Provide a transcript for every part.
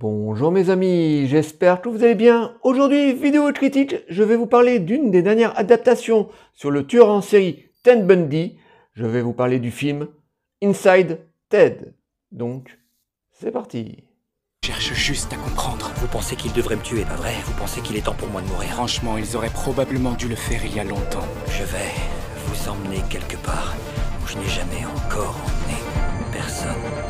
Bonjour mes amis, j'espère que vous allez bien. Aujourd'hui, vidéo critique, je vais vous parler d'une des dernières adaptations sur le tueur en série Ted Bundy. Je vais vous parler du film Inside Ted. Donc, c'est parti. Je cherche juste à comprendre. Vous pensez qu'il devrait me tuer, pas vrai Vous pensez qu'il est temps pour moi de mourir Franchement, ils auraient probablement dû le faire il y a longtemps. Je vais vous emmener quelque part où je n'ai jamais encore emmené personne.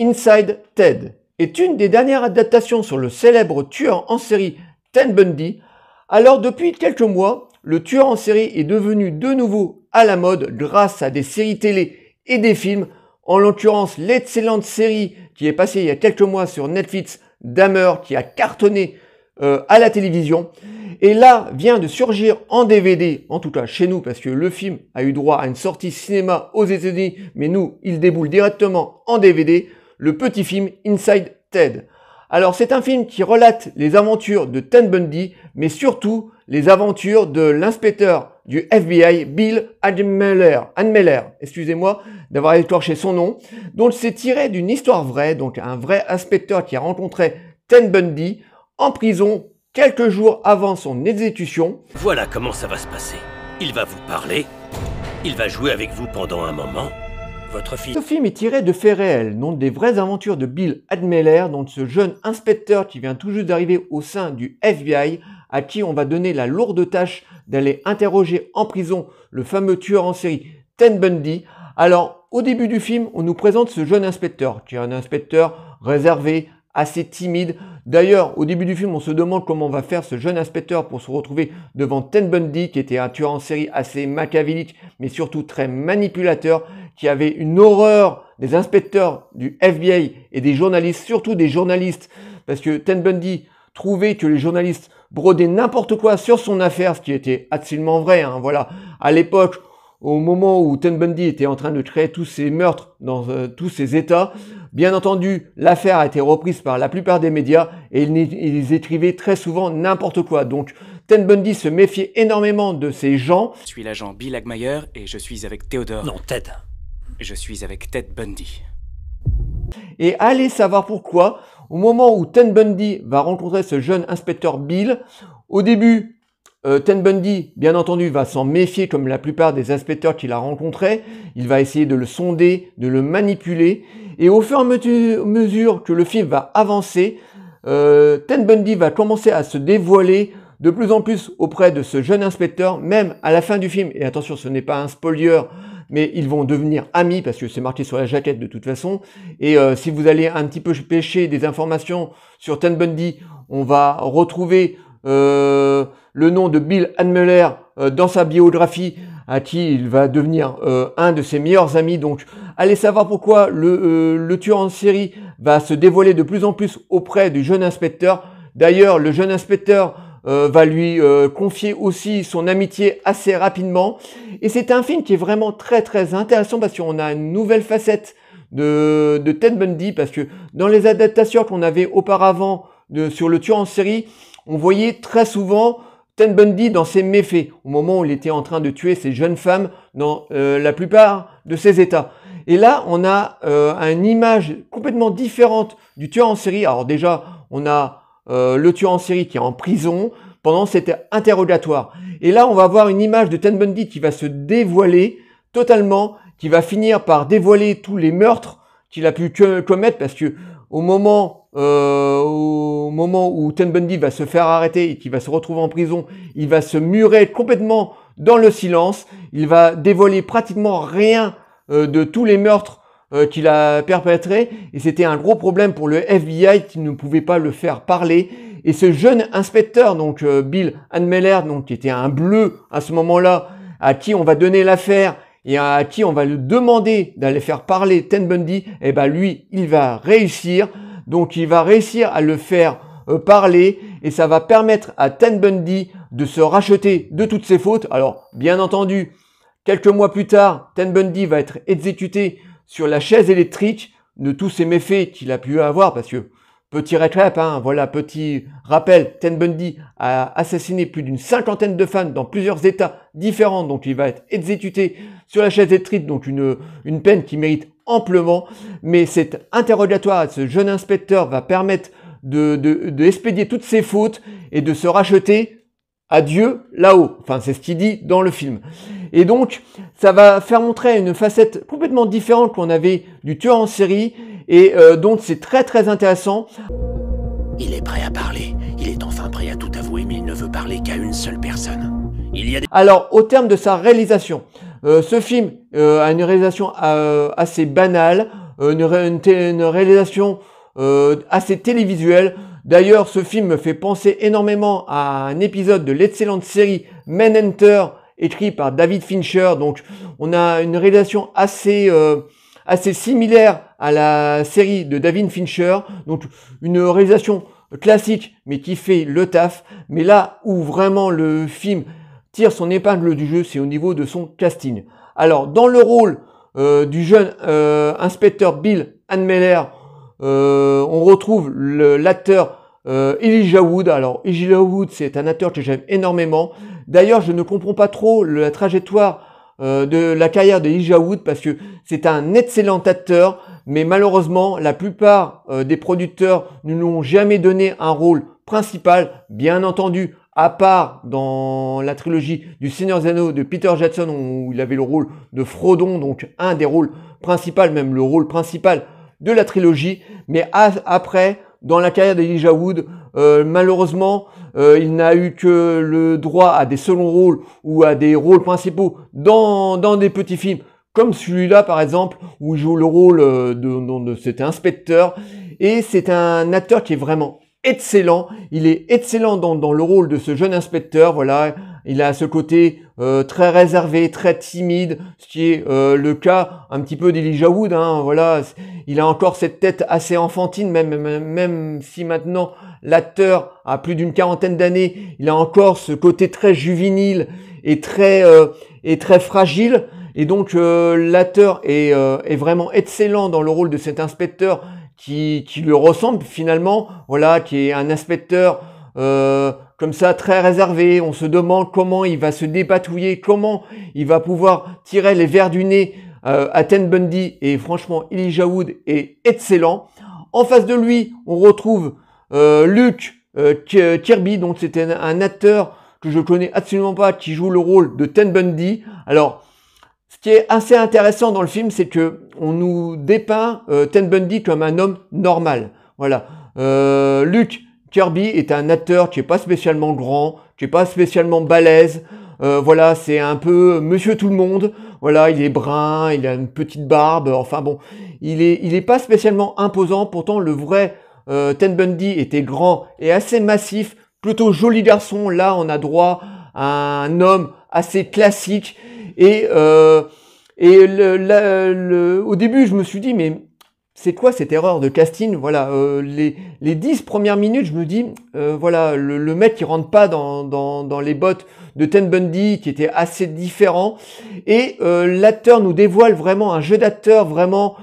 Inside Ted est une des dernières adaptations sur le célèbre tueur en série Ted Bundy. Alors depuis quelques mois, le tueur en série est devenu de nouveau à la mode grâce à des séries télé et des films, en l'occurrence l'excellente série qui est passée il y a quelques mois sur Netflix, Dahmer, qui a cartonné euh, à la télévision. Et là vient de surgir en DVD, en tout cas chez nous, parce que le film a eu droit à une sortie cinéma aux États-Unis, mais nous, il déboule directement en DVD, le petit film Inside Ted. Alors c'est un film qui relate les aventures de Ted Bundy, mais surtout les aventures de l'inspecteur du FBI Bill Anmeller, excusez-moi d'avoir écorché son nom, dont c'est tiré d'une histoire vraie, donc un vrai inspecteur qui a rencontré Ted Bundy en prison quelques jours avant son exécution. Voilà comment ça va se passer. Il va vous parler, il va jouer avec vous pendant un moment, votre Ce film est tiré de faits réels, non des vraies aventures de Bill Admeller, donc ce jeune inspecteur qui vient tout juste d'arriver au sein du FBI, à qui on va donner la lourde tâche d'aller interroger en prison le fameux tueur en série Ten Bundy. Alors, au début du film, on nous présente ce jeune inspecteur, qui est un inspecteur réservé, assez timide. D'ailleurs, au début du film, on se demande comment va faire ce jeune inspecteur pour se retrouver devant Ten Bundy, qui était un tueur en série assez machiavélique, mais surtout très manipulateur, qui avait une horreur des inspecteurs du FBI et des journalistes, surtout des journalistes, parce que Ten Bundy trouvait que les journalistes brodaient n'importe quoi sur son affaire, ce qui était absolument vrai. Hein, voilà, à l'époque au moment où Ten Bundy était en train de créer tous ces meurtres dans euh, tous ces États, bien entendu, l'affaire a été reprise par la plupart des médias et ils, écrivaient très souvent n'importe quoi. Donc, Ten Bundy se méfiait énormément de ces gens. Je suis l'agent Bill Agmayer et je suis avec Théodore. Non, Ted. Je suis avec Ted Bundy. Et allez savoir pourquoi, au moment où Ten Bundy va rencontrer ce jeune inspecteur Bill, au début, euh, Ten Bundy, bien entendu, va s'en méfier comme la plupart des inspecteurs qu'il a rencontrés. Il va essayer de le sonder, de le manipuler. Et au fur et à mesure que le film va avancer, euh, Ten Bundy va commencer à se dévoiler de plus en plus auprès de ce jeune inspecteur, même à la fin du film. Et attention, ce n'est pas un spoiler, mais ils vont devenir amis parce que c'est marqué sur la jaquette de toute façon. Et euh, si vous allez un petit peu pêcher des informations sur Ten Bundy, on va retrouver euh, le nom de Bill Admeller euh, dans sa biographie, à qui il va devenir euh, un de ses meilleurs amis. Donc, allez savoir pourquoi le, tueur en série va se dévoiler de plus en plus auprès du jeune inspecteur. D'ailleurs, le jeune inspecteur va lui confier aussi son amitié assez rapidement. Et c'est un film qui est vraiment très très intéressant parce qu'on a une nouvelle facette de, de Ted Bundy parce que dans les adaptations qu'on avait auparavant de, sur le tueur en série, on voyait très souvent Ten Bundy dans ses méfaits, au moment où il était en train de tuer ces jeunes femmes dans euh, la plupart de ses États. Et là, on a euh, une image complètement différente du tueur en série. Alors déjà, on a euh, le tueur en série qui est en prison pendant cet interrogatoire. Et là, on va avoir une image de Ten Bundy qui va se dévoiler totalement, qui va finir par dévoiler tous les meurtres qu'il a pu commettre, parce que au moment euh, au moment où Ten Bundy va se faire arrêter et qu'il va se retrouver en prison, il va se murer complètement dans le silence. Il va dévoiler pratiquement rien euh, de tous les meurtres euh, qu'il a perpétrés. Et c'était un gros problème pour le FBI qui ne pouvait pas le faire parler. Et ce jeune inspecteur, donc Bill Anmeller, donc qui était un bleu à ce moment-là, à qui on va donner l'affaire et à qui on va lui demander d'aller faire parler Ten Bundy, et eh ben lui, il va réussir. Donc il va réussir à le faire euh, parler et ça va permettre à Ten Bundy de se racheter de toutes ses fautes. Alors bien entendu, quelques mois plus tard, Ten Bundy va être exécuté sur la chaise électrique de tous ses méfaits qu'il a pu avoir parce que Petit récap, hein, voilà, petit rappel, Ten Bundy a assassiné plus d'une cinquantaine de femmes dans plusieurs États différents, donc il va être exécuté sur la chaise électrique, donc une, une peine qui mérite amplement. Mais cet interrogatoire, ce jeune inspecteur va permettre de, de, toutes ses fautes et de se racheter à Dieu là-haut. Enfin, c'est ce qu'il dit dans le film. Et donc, ça va faire montrer une facette complètement différente qu'on avait du tueur en série et euh, donc c'est très très intéressant. Il est prêt à parler, il est enfin prêt à tout avouer, mais il ne veut parler qu'à une seule personne. Il y a Alors, au terme de sa réalisation, euh, ce film euh, a une réalisation assez banale, une, une, réalisation assez télévisuelle. D'ailleurs, ce film me fait penser énormément à un épisode de l'excellente série Hunter, écrit par David Fincher. Donc, on a une réalisation assez, assez similaire à la série de David Fincher, donc une réalisation classique mais qui fait le taf. Mais là où vraiment le film tire son épingle du jeu, c'est au niveau de son casting. Alors dans le rôle euh, du jeune euh, inspecteur Bill Anmeller, euh, on retrouve l'acteur Elijah Wood. Alors Elijah Wood, c'est un acteur que j'aime énormément. D'ailleurs, je ne comprends pas trop la trajectoire euh, de la carrière de Elijah Wood parce que c'est un excellent acteur, mais malheureusement, la plupart euh, des producteurs ne lui ont jamais donné un rôle principal, bien entendu, à part dans la trilogie du Seigneur Zano de Peter Jackson où il avait le rôle de Frodon, donc un des rôles principaux, même le rôle principal de la trilogie, mais après, dans la carrière de Lija Wood, euh, malheureusement, euh, il n'a eu que le droit à des seconds rôles ou à des rôles principaux dans, dans des petits films, comme celui-là par exemple, où il joue le rôle euh, de, cet inspecteur. Et c'est un acteur qui est vraiment excellent. Il est excellent dans, dans le rôle de ce jeune inspecteur, voilà, il a ce côté euh, très réservé, très timide, ce qui est euh, le cas un petit peu d'Elijah Wood. Hein, voilà, il a encore cette tête assez enfantine, même, même, si maintenant l'acteur a plus d'une quarantaine d'années, il a encore ce côté très juvénile et très euh, et très fragile. Et donc l'acteur est, est vraiment excellent dans le rôle de cet inspecteur qui, qui lui ressemble finalement. Voilà, qui est un inspecteur comme ça très réservé, on se demande comment il va se débatouiller, comment il va pouvoir tirer les verres du nez à euh, Ten Bundy et franchement Elijah Wood est excellent. En face de lui, on retrouve euh, Luke euh, Kirby, donc c'était un, un, acteur que je connais absolument pas qui joue le rôle de Ten Bundy. Alors, ce qui est assez intéressant dans le film, c'est que on nous dépeint Ten Bundy comme un homme normal. Voilà. Luke Kirby est un acteur qui n'est pas spécialement grand, qui n'est pas spécialement balèze. Euh, voilà, c'est un peu monsieur tout le monde. Voilà, il est brun, il a une petite barbe. Enfin bon, il est, il est pas spécialement imposant. Pourtant, le vrai euh, Ten Bundy était grand et assez massif. Plutôt joli garçon. Là, on a droit à un homme assez classique. Et, euh, et le, le, au début, je me suis dit, mais c'est quoi cette erreur de casting Voilà, euh, les, les 10 premières minutes, je me dis, euh, voilà, le, le, mec qui rentre pas dans, dans, dans, les bottes de Ten Bundy, qui était assez différent, et euh, l'acteur nous dévoile vraiment un jeu d'acteur vraiment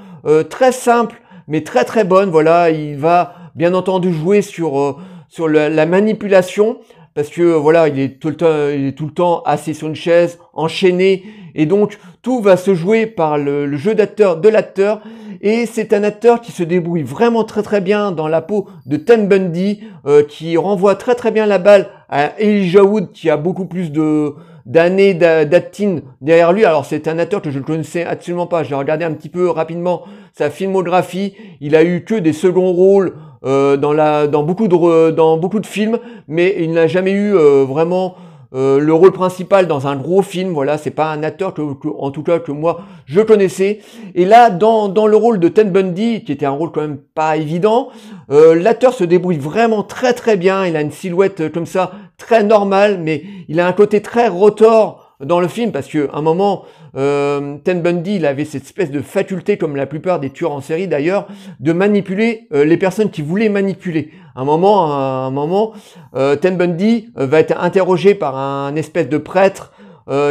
très simple, mais très très bonne. Voilà, il va bien entendu jouer sur sur la manipulation, parce que voilà, il est tout le temps, il est tout le temps assis sur une chaise, enchaîné, et donc tout va se jouer par le, jeu d'acteur de l'acteur. Et c'est un acteur qui se débrouille vraiment très très bien dans la peau de Tan Bundy, euh, qui renvoie très très bien la balle à Elijah Wood, qui a beaucoup plus de d'années d'acting derrière lui. Alors c'est un acteur que je ne connaissais absolument pas. J'ai regardé un petit peu rapidement sa filmographie. Il a eu que des seconds rôles euh, dans, beaucoup de, dans beaucoup de films, mais il n'a jamais eu euh, vraiment euh, le rôle principal dans un gros film. Voilà, c'est pas un acteur que, en tout cas que moi je connaissais. Et là, dans, dans le rôle de Ten Bundy, qui était un rôle quand même pas évident, l'acteur se débrouille vraiment très très bien. Il a une silhouette comme ça très normale, mais il a un côté très rotor dans le film, parce qu'à un moment, euh, Ten Bundy, il avait cette espèce de faculté, comme la plupart des tueurs en série d'ailleurs, de manipuler euh, les personnes qui voulaient manipuler. À un moment, un moment, euh, Ten Bundy va être interrogé par un espèce de prêtre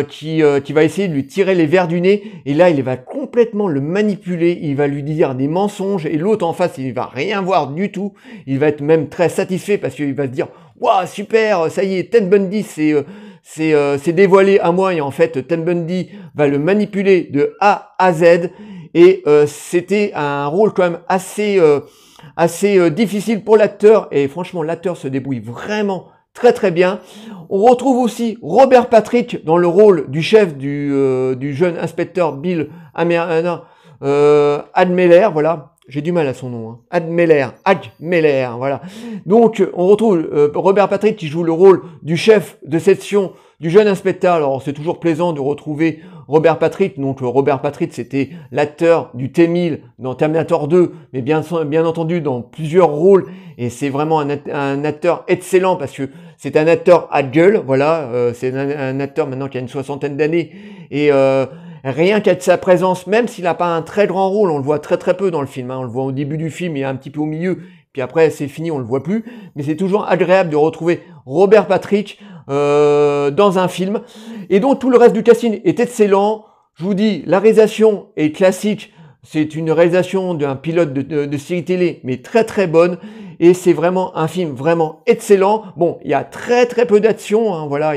qui, qui, va essayer de lui tirer les verres du nez. Et là, il va complètement le manipuler. Il va lui dire des mensonges. Et l'autre en face, il va rien voir du tout. Il va être même très satisfait parce qu'il va se dire, waouh, super, ça y est, Ten Bundy, c'est, euh, c'est dévoilé à moi et en fait Tim Bundy va le manipuler de A à Z et euh, c'était un rôle quand même assez euh, assez difficile pour l'acteur et franchement l'acteur se débrouille vraiment très très bien. On retrouve aussi Robert Patrick dans le rôle du chef du, du jeune inspecteur Bill Amer euh, Admeller, voilà j'ai du mal à son nom. Hein. Ad Meller, voilà. Donc, on retrouve euh, Robert Patrick qui joue le rôle du chef de section du jeune inspecteur. Alors, c'est toujours plaisant de retrouver Robert Patrick. Donc, euh, Robert Patrick, c'était l'acteur du T-1000 dans Terminator 2, mais bien, bien entendu dans plusieurs rôles. Et c'est vraiment un, acteur excellent parce que c'est un acteur à gueule, voilà. Euh, c'est un, acteur maintenant qui a une soixantaine d'années et Rien qu'à de sa présence, même s'il n'a pas un très grand rôle, on le voit très très peu dans le film, hein. on le voit au début du film et un petit peu au milieu, puis après c'est fini, on le voit plus, mais c'est toujours agréable de retrouver Robert Patrick euh, dans un film. Et donc tout le reste du casting est excellent. Je vous dis, la réalisation est classique, c'est une réalisation d'un pilote de, série télé, mais très très bonne. Et c'est vraiment un film vraiment excellent. Bon, il y a très très peu d'action, hein. voilà,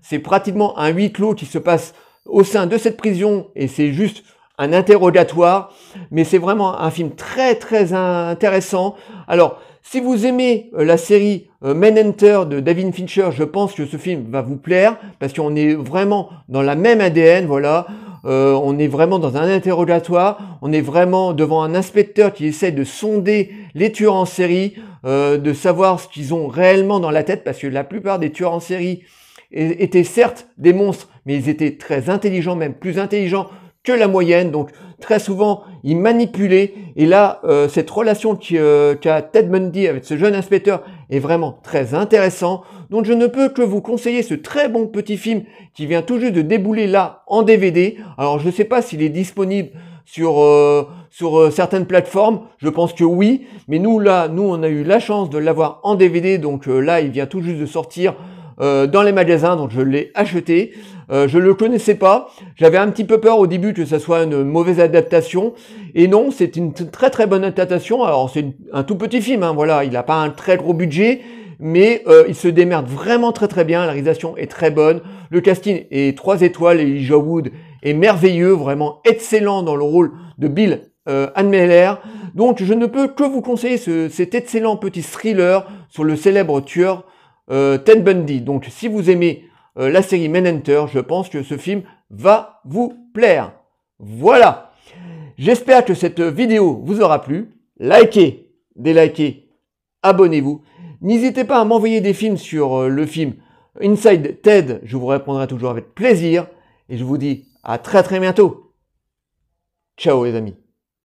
c'est pratiquement un huis clos qui se passe au sein de cette prison, et c'est juste un interrogatoire, mais c'est vraiment un film très très intéressant. Alors, si vous aimez euh, la série euh, Men Enter de David Fincher, je pense que ce film va vous plaire, parce qu'on est vraiment dans la même ADN, voilà. Euh, on est vraiment dans un interrogatoire, on est vraiment devant un inspecteur qui essaie de sonder les tueurs en série, de savoir ce qu'ils ont réellement dans la tête, parce que la plupart des tueurs en série étaient certes des monstres, mais ils étaient très intelligents, même plus intelligents que la moyenne. Donc très souvent, ils manipulaient. Et là, euh, cette relation euh, qu'a Ted Mundy avec ce jeune inspecteur est vraiment très intéressant. Donc je ne peux que vous conseiller ce très bon petit film qui vient tout juste de débouler là en DVD. Alors je ne sais pas s'il est disponible sur, euh, sur certaines plateformes Je pense que oui. Mais nous, là, nous, on a eu la chance de l'avoir en DVD. Donc là, il vient tout juste de sortir euh, dans les magasins, donc je l'ai acheté. Euh, je le connaissais pas. J'avais un petit peu peur au début que ça soit une mauvaise adaptation. Et non, c'est une très très bonne adaptation. Alors c'est un tout petit film, hein, voilà, il n'a pas un très gros budget. Mais euh, il se démerde vraiment très très bien, la réalisation est très bonne, le casting est 3 étoiles, Elijah Wood est merveilleux, vraiment excellent dans le rôle de Bill euh, Donc je ne peux que vous conseiller ce, cet excellent petit thriller sur le célèbre tueur euh, Ted Bundy. Donc si vous aimez euh, la série Manhunter, je pense que ce film va vous plaire. Voilà. J'espère que cette vidéo vous aura plu. Likez, délikez, abonnez-vous. N'hésitez pas à m'envoyer des films sur euh, le film Inside Ted. Je vous répondrai toujours avec plaisir. Et je vous dis à très très bientôt. Ciao les amis.